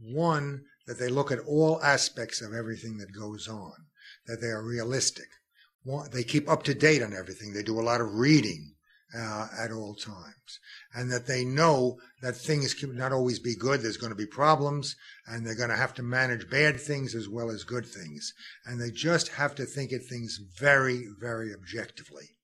One, that they look at all aspects of everything that goes on, that they are realistic. One, they keep up to date on everything. They do a lot of reading uh, at all times, and that they know that things can not always be good. There's going to be problems, and they're going to have to manage bad things as well as good things, and they just have to think at things very, very objectively